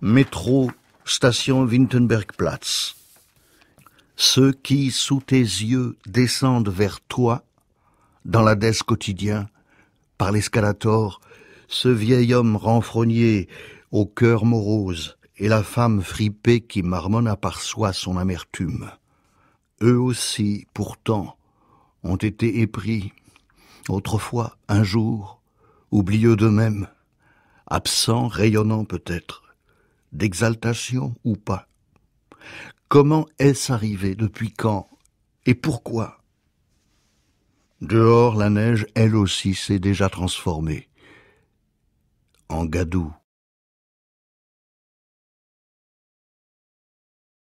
métro, station Wittenbergplatz. Ceux qui, sous tes yeux, descendent vers toi, dans l'Adès quotidien, par l'escalator, ce vieil homme renfrogné, au cœur morose, et la femme fripée qui marmonne à part soi son amertume. Eux aussi, pourtant, ont été épris, autrefois, un jour, oublieux d'eux-mêmes, absents, rayonnants peut-être d'exaltation ou pas Comment est-ce arrivé Depuis quand Et pourquoi Dehors, la neige, elle aussi, s'est déjà transformée en gadou,